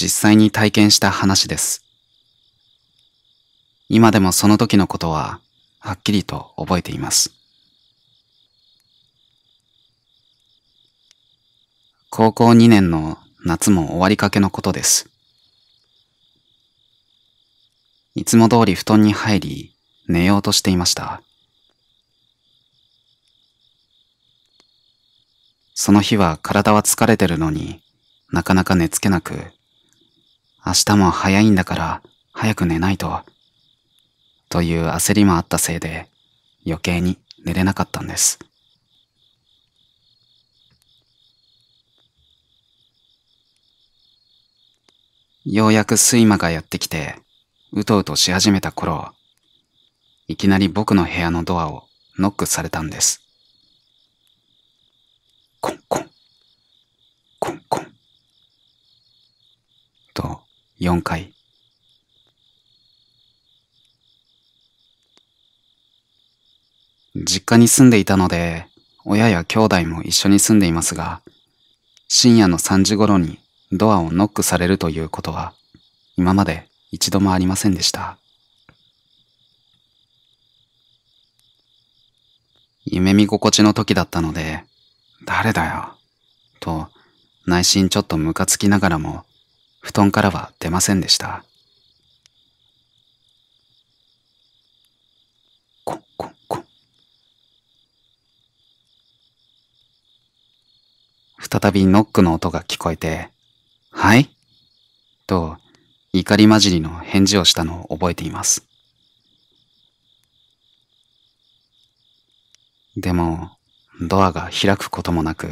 実際に体験した話です。今でもその時のことははっきりと覚えています。高校2年の夏も終わりかけのことです。いつも通り布団に入り寝ようとしていました。その日は体は疲れてるのになかなか寝つけなく明日も早いんだから早く寝ないと。という焦りもあったせいで余計に寝れなかったんです。ようやく睡魔がやってきて、うとうとし始めた頃、いきなり僕の部屋のドアをノックされたんです。コンコン、4回実家に住んでいたので親や兄弟も一緒に住んでいますが深夜の3時頃にドアをノックされるということは今まで一度もありませんでした夢見心地の時だったので誰だよと内心ちょっとムカつきながらも布団からは出ませんでした。こ、ンこ。再びノックの音が聞こえて、はいと、怒り交じりの返事をしたのを覚えています。でも、ドアが開くこともなく、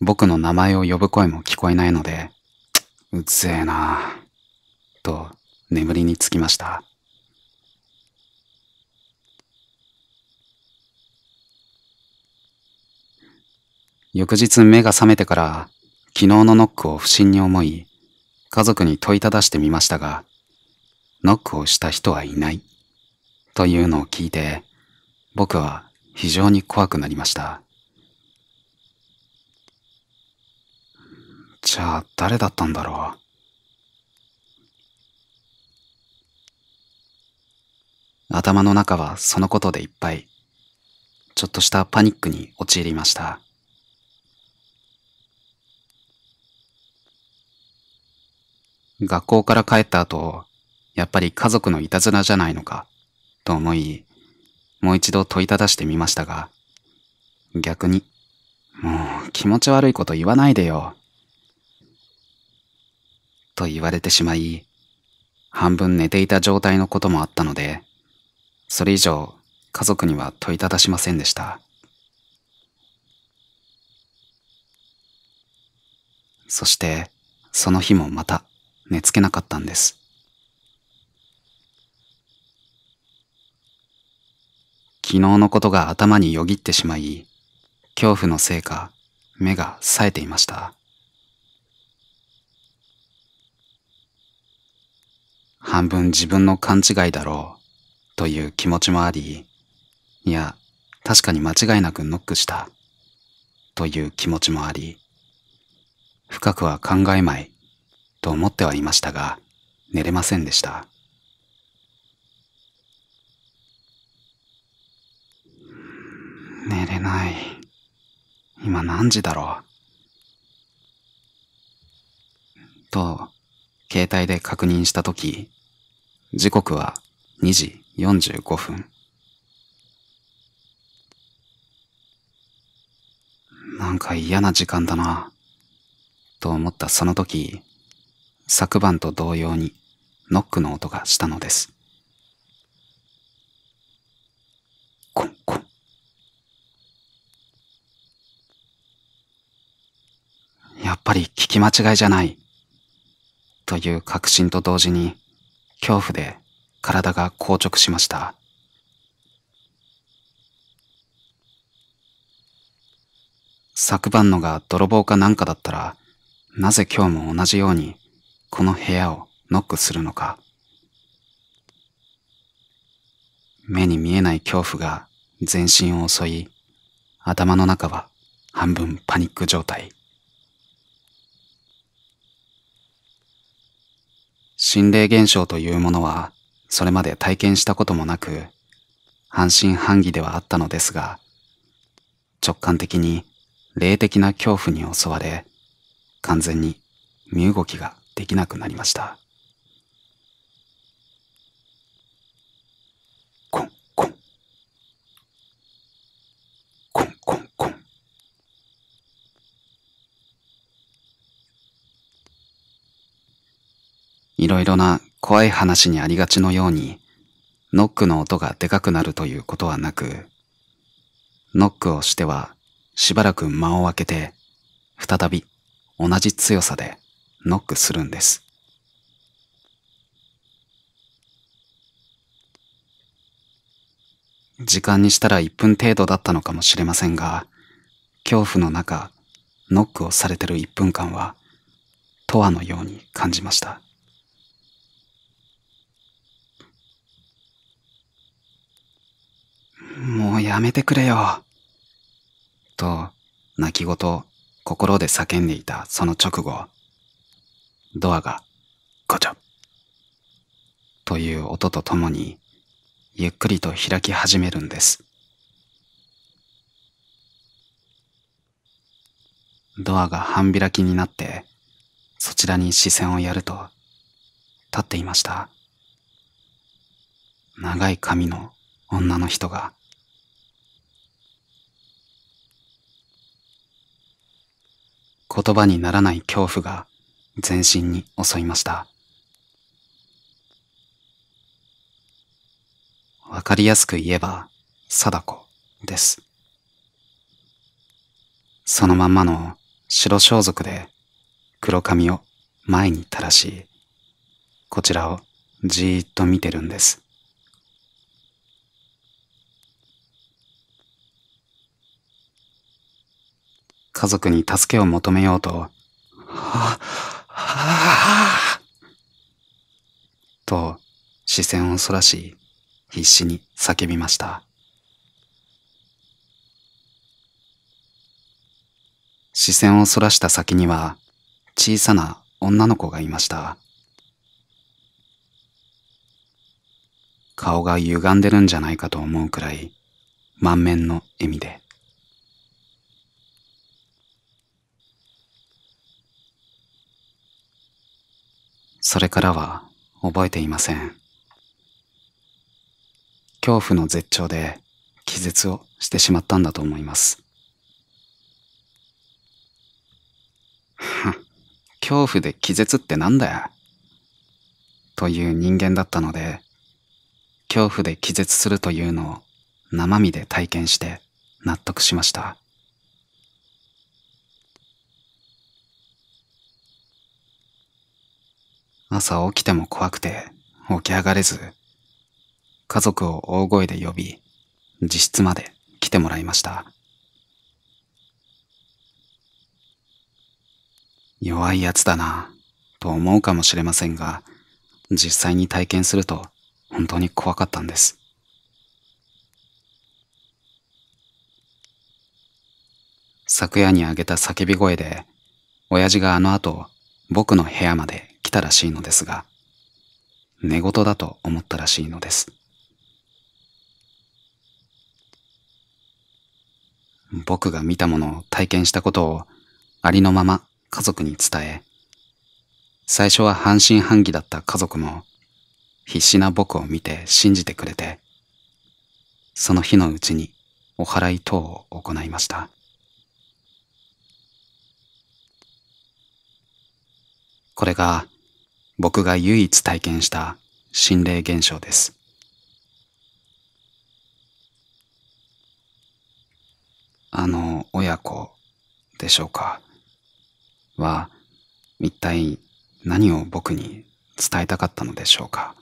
僕の名前を呼ぶ声も聞こえないので、うつえなと眠りにつきました。翌日目が覚めてから昨日のノックを不審に思い、家族に問いただしてみましたが、ノックをした人はいないというのを聞いて、僕は非常に怖くなりました。者ゃ誰だったんだろう。頭の中はそのことでいっぱい。ちょっとしたパニックに陥りました。学校から帰った後、やっぱり家族のいたずらじゃないのか、と思い、もう一度問いただしてみましたが、逆に、もう気持ち悪いこと言わないでよ、と言われてしまい、半分寝ていた状態のこともあったので、それ以上家族には問いただしませんでした。そしてその日もまた寝つけなかったんです。昨日のことが頭によぎってしまい、恐怖のせいか目が冴えていました。半分自分の勘違いだろうという気持ちもあり、いや、確かに間違いなくノックしたという気持ちもあり、深くは考えまいと思ってはいましたが、寝れませんでした。寝れない。今何時だろう。と、携帯で確認したとき、時刻は2時45分。なんか嫌な時間だな、と思ったその時、昨晩と同様にノックの音がしたのです。コンコン。やっぱり聞き間違いじゃない。という確信と同時に、恐怖で体が硬直しました。昨晩のが泥棒かなんかだったら、なぜ今日も同じように、この部屋をノックするのか。目に見えない恐怖が全身を襲い、頭の中は半分パニック状態。心霊現象というものは、それまで体験したこともなく、半信半疑ではあったのですが、直感的に霊的な恐怖に襲われ、完全に身動きができなくなりました。ろいろな怖い話にありがちのように、ノックの音がでかくなるということはなく、ノックをしてはしばらく間を空けて、再び同じ強さでノックするんです。時間にしたら1分程度だったのかもしれませんが、恐怖の中、ノックをされてる1分間は、とわのように感じました。もうやめてくれよ。と、泣き言心で叫んでいたその直後、ドアが、ごちゃという音とともに、ゆっくりと開き始めるんです。ドアが半開きになって、そちらに視線をやると、立っていました。長い髪の女の人が、言葉にならない恐怖が全身に襲いました。わかりやすく言えば、貞子です。そのまんまの白装束で黒髪を前に垂らし、こちらをじーっと見てるんです。家族に助けを求めようと、はぁ、はぁ、と、視線をそらし、必死に叫びました。視線をそらした先には、小さな女の子がいました。顔が歪んでるんじゃないかと思うくらい、満面の笑みで。それからは覚えていません。恐怖の絶頂で気絶をしてしまったんだと思います。恐怖で気絶ってなんだよ。という人間だったので、恐怖で気絶するというのを生身で体験して納得しました。朝起きても怖くて起き上がれず、家族を大声で呼び、自室まで来てもらいました。弱いやつだな、と思うかもしれませんが、実際に体験すると本当に怖かったんです。昨夜にあげた叫び声で、親父があの後、僕の部屋までたらしいのですが、寝言だと思ったらしいのです。僕が見たものを体験したことをありのまま家族に伝え、最初は半信半疑だった家族も必死な僕を見て信じてくれて、その日のうちにお祓い等を行いました。これが僕が唯一体験した心霊現象です。あの親子でしょうかは一体何を僕に伝えたかったのでしょうか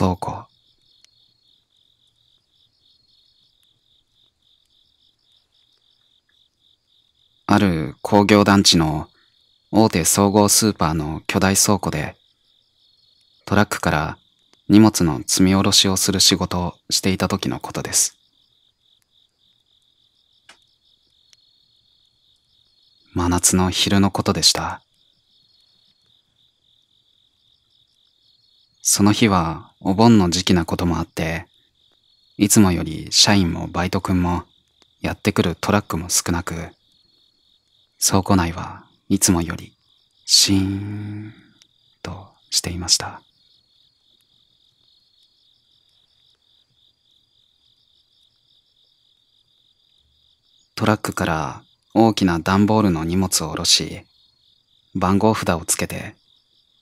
倉庫。ある工業団地の大手総合スーパーの巨大倉庫で、トラックから荷物の積み下ろしをする仕事をしていた時のことです。真夏の昼のことでした。その日はお盆の時期なこともあって、いつもより社員もバイト君もやってくるトラックも少なく、倉庫内はいつもよりシーンとしていました。トラックから大きな段ボールの荷物を下ろし、番号札をつけて、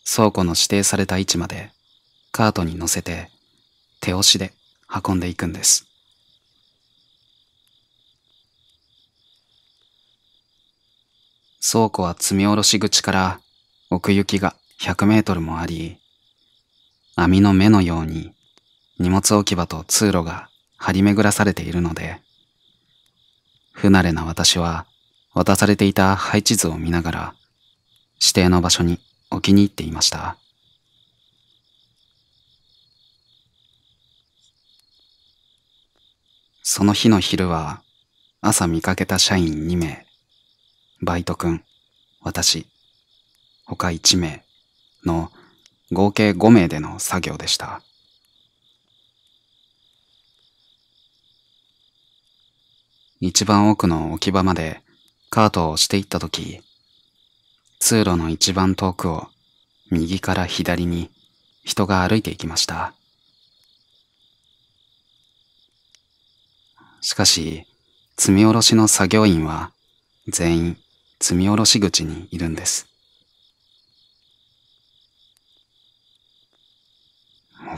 倉庫の指定された位置までカートに乗せて手押しで運んでいくんです。倉庫は積み下ろし口から奥行きが100メートルもあり、網の目のように荷物置き場と通路が張り巡らされているので、不慣れな私は渡されていた配置図を見ながら指定の場所に置きに行っていました。その日の昼は、朝見かけた社員2名、バイト君、私、他1名の合計5名での作業でした。一番奥の置き場までカートを押していったとき、通路の一番遠くを右から左に人が歩いていきました。しかし、積み下ろしの作業員は全員積み下ろし口にいるんです。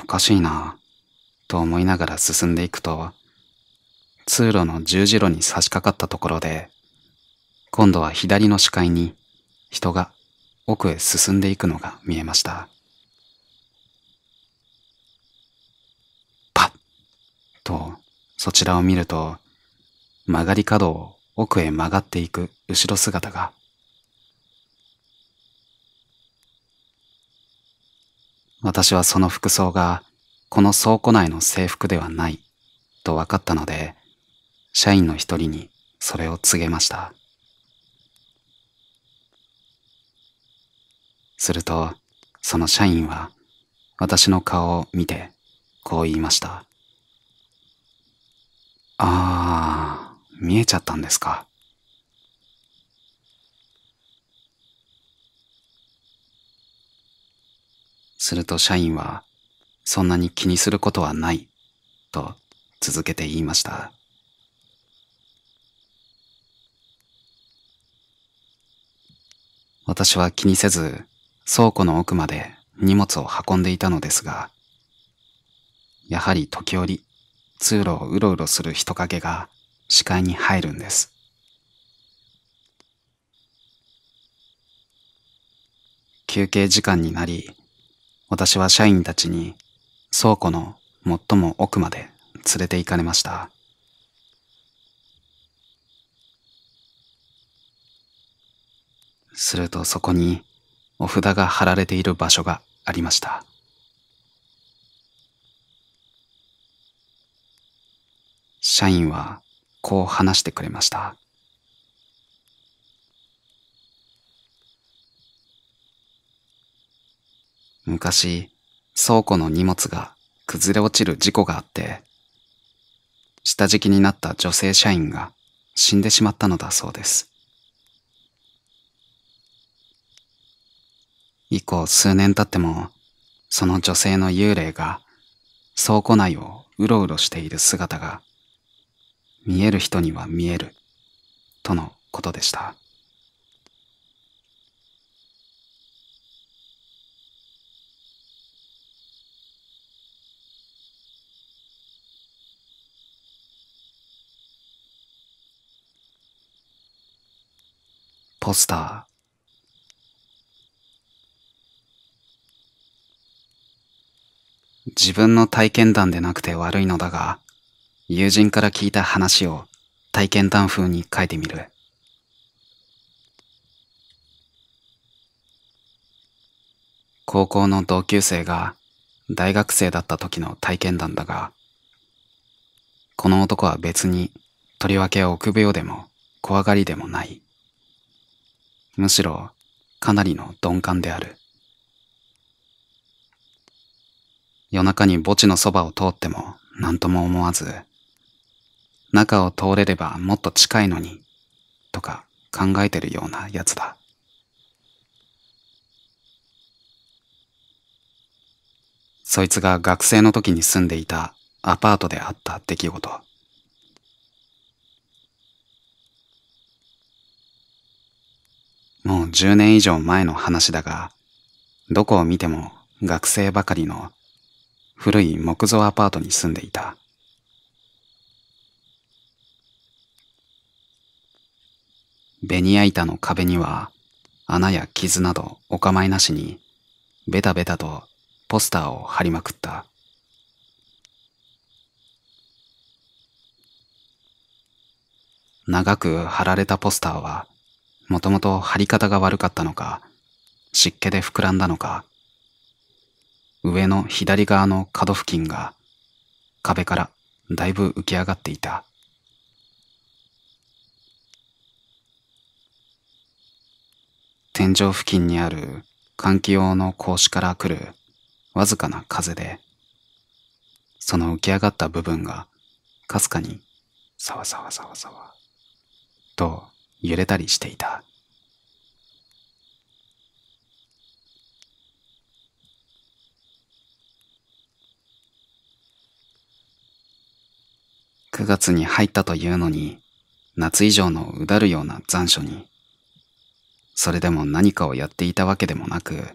おかしいなと思いながら進んでいくと、通路の十字路に差し掛かったところで、今度は左の視界に人が奥へ進んでいくのが見えました。そちらを見ると、曲がり角を奥へ曲がっていく後ろ姿が、私はその服装がこの倉庫内の制服ではないと分かったので、社員の一人にそれを告げました。すると、その社員は私の顔を見てこう言いました。ああ、見えちゃったんですか。すると社員は、そんなに気にすることはない、と続けて言いました。私は気にせず、倉庫の奥まで荷物を運んでいたのですが、やはり時折、通路をうろうろする人影が視界に入るんです。休憩時間になり、私は社員たちに倉庫の最も奥まで連れて行かれました。するとそこにお札が貼られている場所がありました。社員はこう話してくれました。昔、倉庫の荷物が崩れ落ちる事故があって、下敷きになった女性社員が死んでしまったのだそうです。以降数年経っても、その女性の幽霊が倉庫内をうろうろしている姿が見える人には見える、とのことでした。ポスター自分の体験談でなくて悪いのだが、友人から聞いた話を体験談風に書いてみる。高校の同級生が大学生だった時の体験談だが、この男は別にとりわけ臆病でも怖がりでもない。むしろかなりの鈍感である。夜中に墓地のそばを通っても何とも思わず、中を通れればもっと近いのに、とか考えてるようなやつだ。そいつが学生の時に住んでいたアパートであった出来事。もう10年以上前の話だが、どこを見ても学生ばかりの古い木造アパートに住んでいた。ベニヤ板の壁には穴や傷などお構いなしにベタベタとポスターを貼りまくった。長く貼られたポスターはもともと貼り方が悪かったのか湿気で膨らんだのか上の左側の角付近が壁からだいぶ浮き上がっていた。天井付近にある換気用の格子から来るわずかな風で、その浮き上がった部分がかすかにさわさわさわさわと揺れたりしていた。9月に入ったというのに夏以上のうだるような残暑にそれでも何かをやっていたわけでもなく、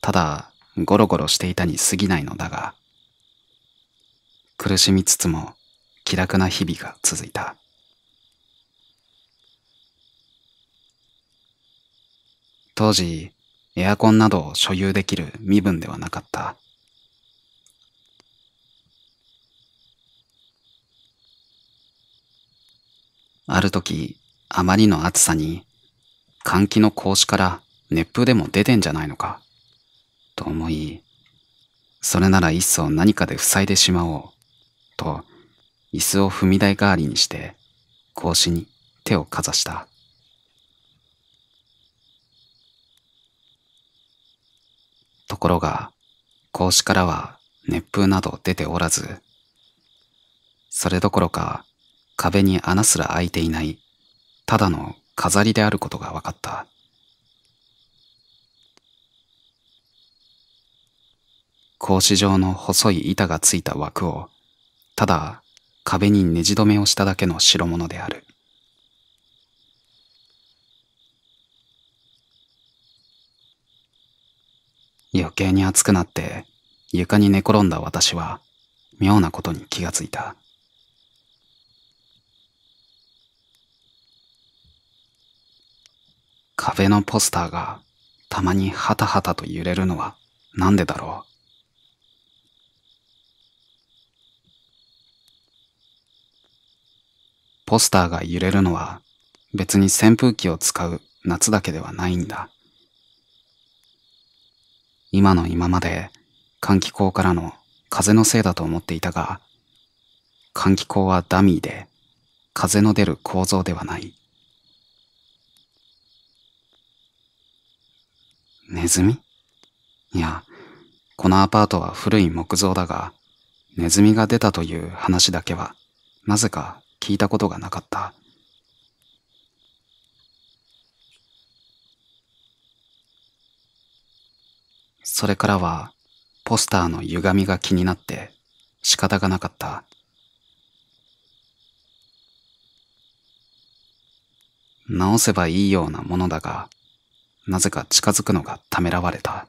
ただゴロゴロしていたに過ぎないのだが、苦しみつつも気楽な日々が続いた。当時、エアコンなどを所有できる身分ではなかった。ある時、あまりの暑さに換気の格子から熱風でも出てんじゃないのか。と思い、それならいっそ何かで塞いでしまおう。と、椅子を踏み台代わりにして、格子に手をかざした。ところが、格子からは熱風など出ておらず、それどころか壁に穴すら開いていない、ただの飾りであることが分かった。格子状の細い板がついた枠を、ただ壁にねじ止めをしただけの代物である。余計に暑くなって床に寝転んだ私は妙なことに気がついた。壁のポスターがたまにハタハタと揺れるのはなんでだろうポスターが揺れるのは別に扇風機を使う夏だけではないんだ。今の今まで換気口からの風のせいだと思っていたが、換気口はダミーで風の出る構造ではない。ネズミいや、このアパートは古い木造だが、ネズミが出たという話だけは、なぜか聞いたことがなかった。それからは、ポスターの歪みが気になって仕方がなかった。直せばいいようなものだが、なぜか近づくのがためらわれた。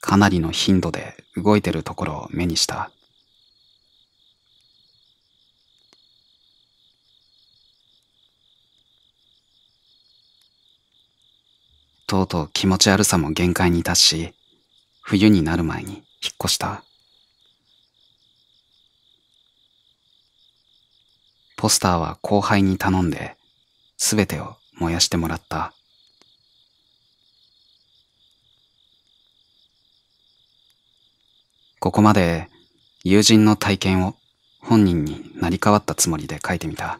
かなりの頻度で動いてるところを目にした。とうとう気持ち悪さも限界に達し、冬になる前に引っ越した。ポスターは後輩に頼んで、すべてを燃やしてもらった。ここまで友人の体験を本人になり代わったつもりで書いてみた。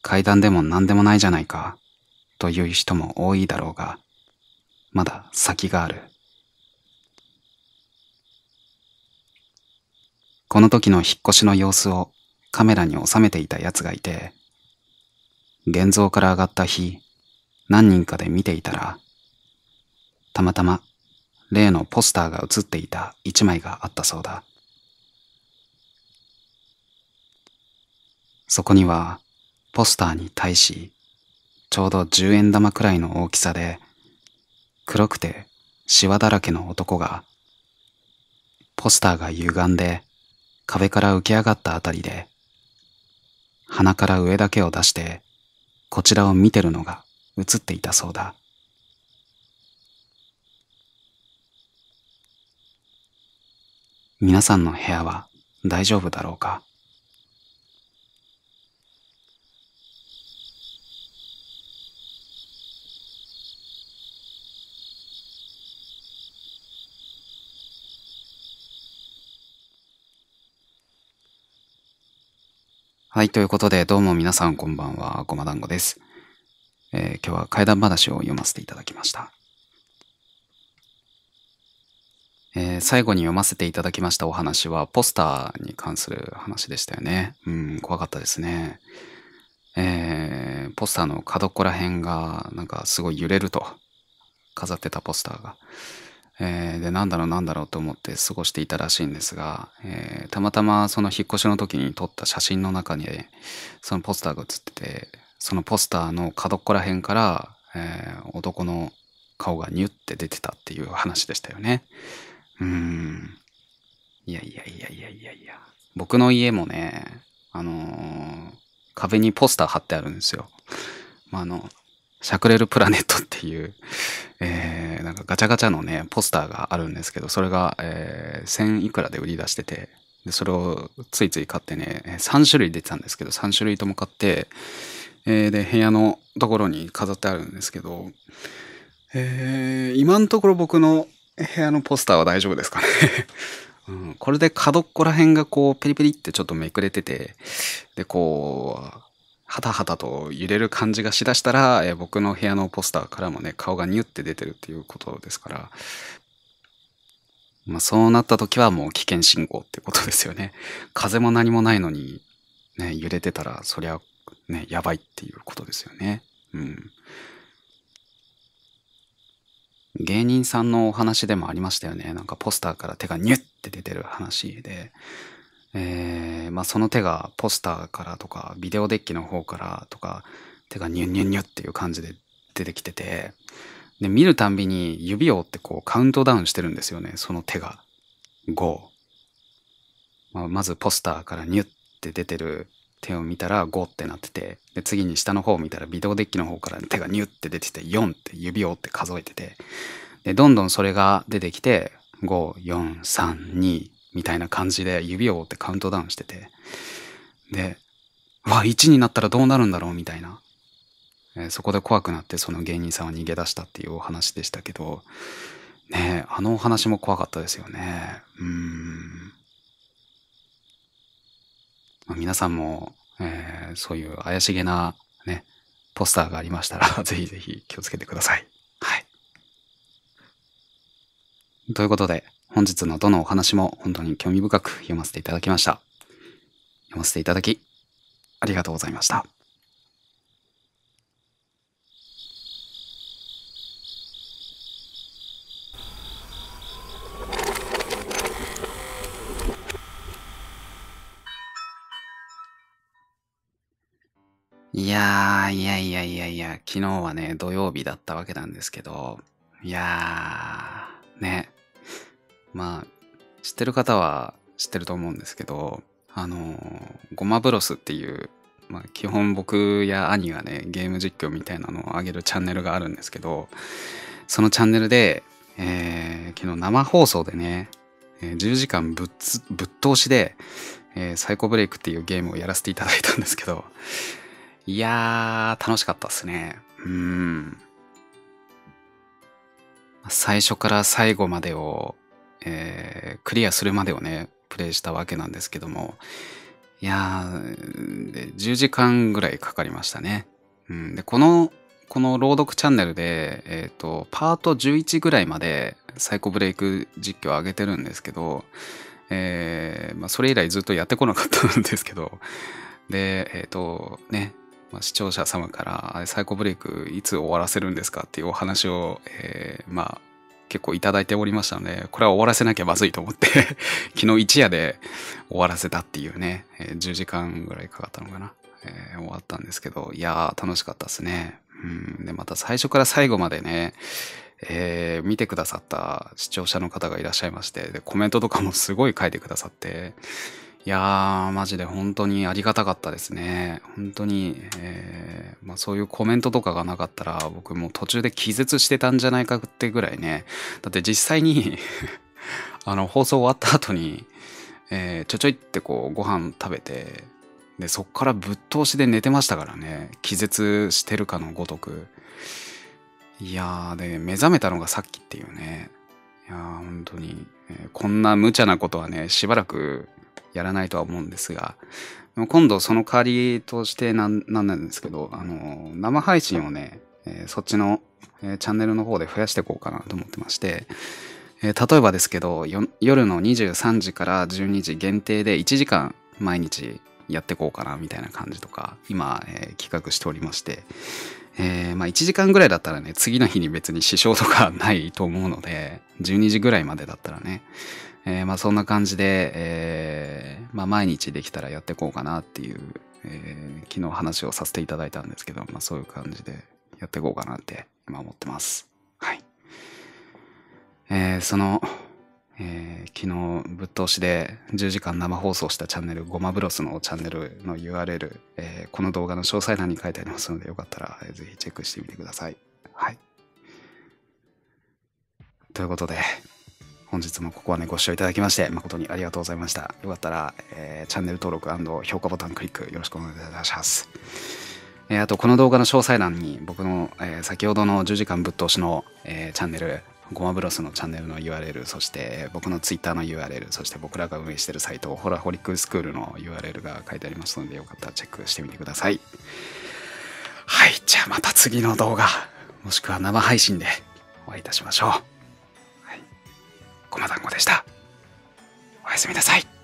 階段でも何でもないじゃないか、という人も多いだろうが、まだ先がある。この時の引っ越しの様子をカメラに収めていた奴がいて、現像から上がった日、何人かで見ていたら、たまたま例のポスターが写っていた一枚があったそうだ。そこには、ポスターに対し、ちょうど十円玉くらいの大きさで、黒くてシワだらけの男が、ポスターが歪んで壁から浮き上がったあたりで、鼻から上だけを出して、こちらを見てるのが映っていたそうだ。皆さんの部屋は大丈夫だろうかはい、ということで、どうも皆さんこんばんは、ごま団子です。えー、今日は怪談話を読ませていただきました。えー、最後に読ませていただきましたお話は、ポスターに関する話でしたよね。うん、怖かったですね。えー、ポスターの角っこら辺が、なんかすごい揺れると。飾ってたポスターが。えー、で、なんだろうなんだろうと思って過ごしていたらしいんですが、えー、たまたまその引っ越しの時に撮った写真の中に、そのポスターが写ってて、そのポスターの角っこら辺から、えー、男の顔がニュって出てたっていう話でしたよね。うん。いやいやいやいやいやいや。僕の家もね、あのー、壁にポスター貼ってあるんですよ。まあ、あの、しゃくれるプラネットっていう、えーなんかガチャガチャのね、ポスターがあるんですけど、それが、えー、1000いくらで売り出してて、で、それをついつい買ってね、3種類出てたんですけど、3種類とも買って、えー、で、部屋のところに飾ってあるんですけど、えー、今のところ僕の部屋のポスターは大丈夫ですかね うん、これで角っこら辺がこうペリペリってちょっとめくれててでこうはたはたと揺れる感じがしだしたら、えー、僕の部屋のポスターからもね、顔がニュって出てるっていうことですから、まあ、そうなった時はもう危険信号ってことですよね。風も何もないのに、ね、揺れてたら、そりゃ、ね、やばいっていうことですよね。うん。芸人さんのお話でもありましたよね。なんかポスターから手がニュって出てる話で、えー、まあ、その手がポスターからとかビデオデッキの方からとか手がニュンニュンニュっていう感じで出てきててで見るたんびに指を折ってこうカウントダウンしてるんですよねその手が5、まあ、まずポスターからニュって出てる手を見たら5ってなっててで次に下の方を見たらビデオデッキの方から手がニュって出てて4って指を折って数えててでどんどんそれが出てきて5 4 3 2みたいな感じで指を折ってカウントダウンしてて、で、わ、1になったらどうなるんだろうみたいな。えー、そこで怖くなってその芸人さんは逃げ出したっていうお話でしたけど、ねあのお話も怖かったですよね。うん。まあ、皆さんも、えー、そういう怪しげなね、ポスターがありましたら ぜひぜひ気をつけてください。はい。ということで、本日のどのお話も本当に興味深く読ませていただきました。読ませていただき、ありがとうございました。いやー、いやいやいやいや、昨日はね、土曜日だったわけなんですけど、いやー、ね、まあ、知ってる方は知ってると思うんですけど、あの、ゴマブロスっていう、まあ、基本僕や兄がね、ゲーム実況みたいなのを上げるチャンネルがあるんですけど、そのチャンネルで、えー、昨日生放送でね、え10時間ぶっぶっ通しで、えー、サイコブレイクっていうゲームをやらせていただいたんですけど、いやー、楽しかったっすね。うん。最初から最後までをえー、クリアするまでをね、プレイしたわけなんですけども、いやー、10時間ぐらいかかりましたね。うん、で、この、この朗読チャンネルで、えっ、ー、と、パート11ぐらいまでサイコブレイク実況を上げてるんですけど、えー、まあ、それ以来ずっとやってこなかったんですけど、で、えっ、ー、と、ね、まあ、視聴者様から、サイコブレイクいつ終わらせるんですかっていうお話を、えー、まあ、結構いただいておりましたので、これは終わらせなきゃまずいと思って 昨日一夜で終わらせたっていうね、えー、10時間ぐらいかかったのかな、えー、終わったんですけど、いやー楽しかったですね。うん、で、また最初から最後までね、えー、見てくださった視聴者の方がいらっしゃいまして、で、コメントとかもすごい書いてくださって、いやー、マジで本当にありがたかったですね。本当に、えー、まあ、そういうコメントとかがなかったら、僕もう途中で気絶してたんじゃないかってぐらいね。だって実際に あの、放送終わった後に、えー、ちょちょいってこう、ご飯食べて、で、そっからぶっ通しで寝てましたからね。気絶してるかのごとく。いやー、で、目覚めたのがさっきっていうね。いやー、本当に、えー、こんな無茶なことはね、しばらく、やらないとは思うんですが、今度その代わりとしてなんなんなんですけど、あの、生配信をね、えー、そっちの、えー、チャンネルの方で増やしていこうかなと思ってまして、えー、例えばですけど、夜の23時から12時限定で1時間毎日やっていこうかなみたいな感じとか、今、え企画しておりまして、えまあ、1時間ぐらいだったらね、次の日に別に支障とかないと思うので、12時ぐらいまでだったらね、えー、まあそんな感じで、えー、まあ毎日できたらやっていこうかなっていう、えー、昨日話をさせていただいたんですけど、まあそういう感じでやっていこうかなって今思ってます。はい。えー、その、えー、昨日ぶっ通しで10時間生放送したチャンネルゴマブロスのチャンネルの URL、えー、この動画の詳細欄に書いてありますのでよかったら、えー、ぜひチェックしてみてください。はい。ということで本日もここはね、ご視聴いただきまして、誠にありがとうございました。よかったら、えー、チャンネル登録評価ボタンクリックよろしくお願いいたします。えー、あと、この動画の詳細欄に、僕の、えー、先ほどの10時間ぶっ通しの、えー、チャンネル、ゴマブロスのチャンネルの URL、そして僕の Twitter の URL、そして僕らが運営しているサイト、ホラホリックスクールの URL が書いてありますので、よかったらチェックしてみてください。はい、じゃあまた次の動画、もしくは生配信でお会いいたしましょう。ごま団子でしたおやすみなさい